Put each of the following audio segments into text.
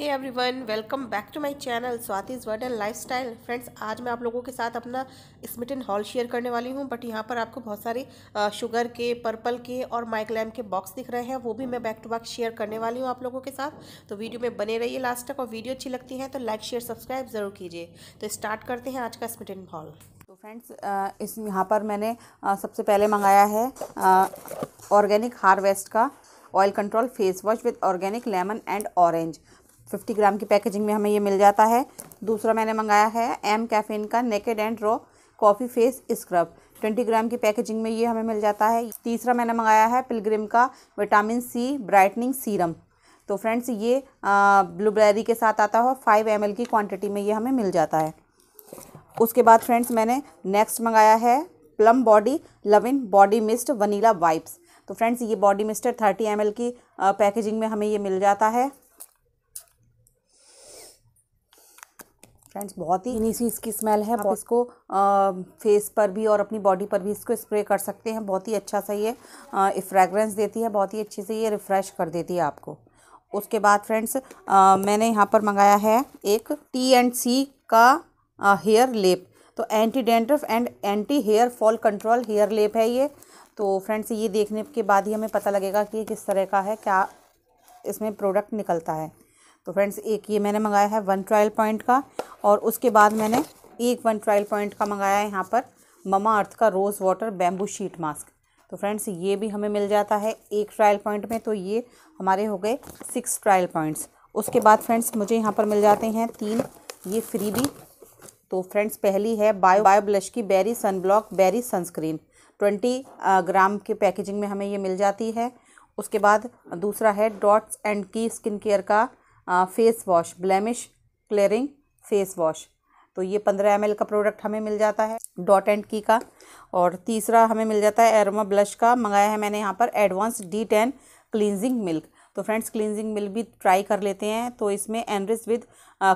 hey everyone welcome back to my channel Swati's word and style friends आज मैं आप लोगों के साथ अपना स्मिटन हॉल शेयर करने वाली हूँ बट यहाँ पर आपको बहुत सारे शुगर के पर्पल के और माइकलैम के बॉक्स दिख रहे हैं वो भी मैं बैक टू बैक शेयर करने वाली हूँ आप लोगों के साथ तो वीडियो में बने रहिए लास्ट तक और वीडियो अच्छी लगती है तो लाइक शेयर सब्सक्राइब ज़रूर कीजिए तो स्टार्ट करते हैं आज का स्मिटन हॉल तो फ्रेंड्स इस यहाँ पर मैंने सबसे पहले मंगाया है ऑर्गेनिक हार्वेस्ट का oil control face wash with organic lemon and orange fifty gram की पैकेजिंग में हमें ये मिल जाता है दूसरा मैंने मंगाया है एम कैफिन का naked and raw coffee face scrub twenty gram की पैकेजिंग में ये हमें मिल जाता है तीसरा मैंने मंगाया है पिलग्रिम का विटामिन सी ब्राइटनिंग सीरम तो फ्रेंड्स ये ब्लूबेरी के साथ आता है फाइव एम की क्वान्टिटी में ये हमें मिल जाता है उसके बाद फ्रेंड्स मैंने नेक्स्ट मंगाया है Plum body loving body mist vanilla vibes तो फ्रेंड्स ये बॉडी मिस्टर थर्टी एम की पैकेजिंग में हमें ये मिल जाता है फ्रेंड्स बहुत ही इन्हीं सी इसकी स्मेल है आप इसको आ, फेस पर भी और अपनी बॉडी पर भी इसको स्प्रे कर सकते हैं बहुत ही अच्छा सा ये फ्रेगरेंस देती है बहुत ही अच्छे से ये रिफ़्रेश कर देती है आपको उसके बाद फ्रेंड्स मैंने यहाँ पर मंगाया है एक टी एंड सी का हेयर लेप तो anti dandruff and anti hair fall control hair लेप है ये तो फ्रेंड्स ये देखने के बाद ही हमें पता लगेगा कि किस तरह का है क्या इसमें प्रोडक्ट निकलता है तो फ्रेंड्स एक ये मैंने मंगाया है वन ट्रायल पॉइंट का और उसके बाद मैंने एक वन ट्रायल पॉइंट का मंगाया है यहाँ पर ममा अर्थ का rose water bamboo sheet mask तो फ्रेंड्स ये भी हमें मिल जाता है एक ट्रायल पॉइंट में तो ये हमारे हो गए सिक्स ट्रायल पॉइंट्स उसके बाद फ्रेंड्स मुझे यहाँ पर मिल जाते हैं तीन ये फ्री भी तो फ्रेंड्स पहली है बायो बायो ब्लश की berry sunblock berry sunscreen twenty gram के पैकेजिंग में हमें ये मिल जाती है उसके बाद दूसरा है dots and key skin care का face wash blemish clearing face wash तो ये पंद्रह एम का प्रोडक्ट हमें मिल जाता है डॉट एंड की का और तीसरा हमें मिल जाता है एरोमा ब्लश का मंगाया है मैंने यहाँ पर advance D tan cleansing milk तो फ्रेंड्स क्लिनजिंग मिल्क भी ट्राई कर लेते हैं तो इसमें enrich with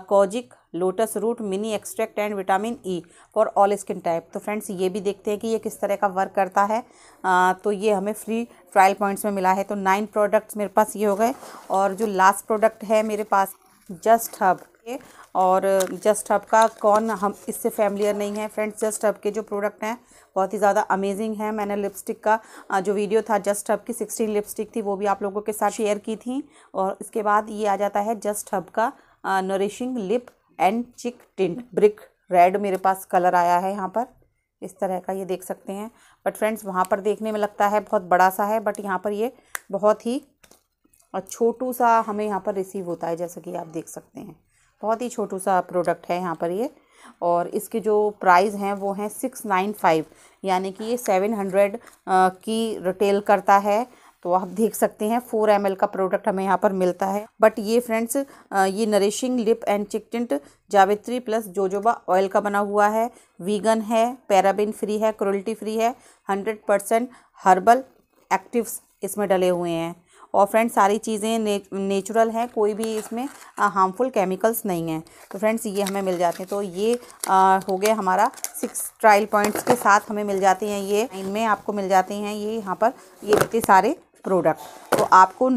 kojic lotus root mini extract and vitamin E for all skin type तो फ्रेंड्स ये भी देखते हैं कि ये किस तरह का वर्क करता है आ, तो ये हमें फ्री ट्रायल पॉइंट्स में मिला है तो नाइन प्रोडक्ट्स मेरे पास ये हो गए और जो लास्ट प्रोडक्ट है मेरे पास जस्ट हब चाहिए और जस्ट हब का कौन हम इससे फैमिलियर नहीं है फ्रेंड्स जस्ट हब के जो प्रोडक्ट हैं बहुत ही ज़्यादा अमेजिंग है मैंने लिपस्टिक का जो वीडियो था जस्ट हब की सिक्सटीन लिपस्टिक थी वो भी आप लोगों के साथ शेयर की थी और इसके बाद ये आ जाता है जस्ट हब का nourishing lip and cheek tint brick red मेरे पास कलर आया है यहाँ पर इस तरह का ये देख सकते हैं बट फ्रेंड्स वहाँ पर देखने में लगता है बहुत बड़ा सा है बट यहाँ पर ये बहुत ही छोटू सा हमें यहाँ पर रिसीव होता है जैसा कि आप देख सकते हैं बहुत ही छोटू सा प्रोडक्ट है यहाँ पर ये और इसके जो प्राइस हैं वो हैं सिक्स नाइन फाइव यानी कि ये सेवन हंड्रेड की रिटेल करता है तो आप देख सकते हैं फोर एम का प्रोडक्ट हमें यहाँ पर मिलता है बट ये फ्रेंड्स ये नरिशिंग लिप एंड चिकटेंट जावित्री प्लस जोजोबा ऑयल का बना हुआ है वीगन है पैराबिन फ्री है क्रोल्टी फ्री है हंड्रेड परसेंट हर्बल एक्टिव्स इसमें डले हुए हैं और फ्रेंड्स सारी चीज़ें ने, नेचुरल हैं कोई भी इसमें हार्मफुल केमिकल्स नहीं हैं तो फ्रेंड्स ये हमें मिल जाते हैं तो ये आ, हो गया हमारा सिक्स ट्रायल पॉइंट्स के साथ हमें मिल जाते हैं ये इनमें आपको मिल जाते हैं ये यहाँ पर ये इतने सारे प्रोडक्ट तो आपको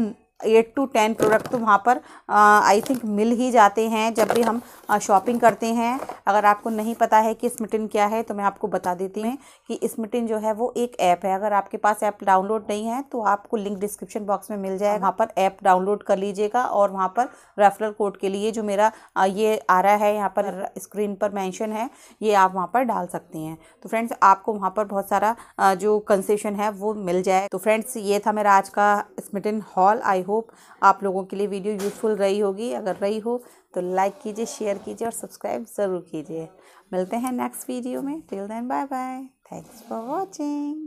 एट टू टेन प्रोडक्ट तो वहाँ पर आई थिंक मिल ही जाते हैं जब भी हम शॉपिंग करते हैं अगर आपको नहीं पता है कि स्मिटिन क्या है तो मैं आपको बता देती हूँ कि स्मिटिन जो है वो एक ऐप है अगर आपके पास ऐप डाउनलोड नहीं है तो आपको लिंक डिस्क्रिप्शन बॉक्स में मिल जाएगा वहाँ पर ऐप डाउनलोड कर लीजिएगा और वहाँ पर रेफरल कोड के लिए जो मेरा ये आ रहा है यहाँ पर स्क्रीन पर मैंशन है ये आप वहाँ पर डाल सकते हैं तो फ्रेंड्स आपको वहाँ पर बहुत सारा जो कंसेशन है वो मिल जाए तो फ्रेंड्स ये था मेरा आज का स्मिटिन हॉल आई होप आप लोगों के लिए वीडियो यूज़फुल रही होगी अगर रही हो तो लाइक कीजिए शेयर कीजिए और सब्सक्राइब ज़रूर कीजिए मिलते हैं नेक्स्ट वीडियो में till then bye bye thanks for watching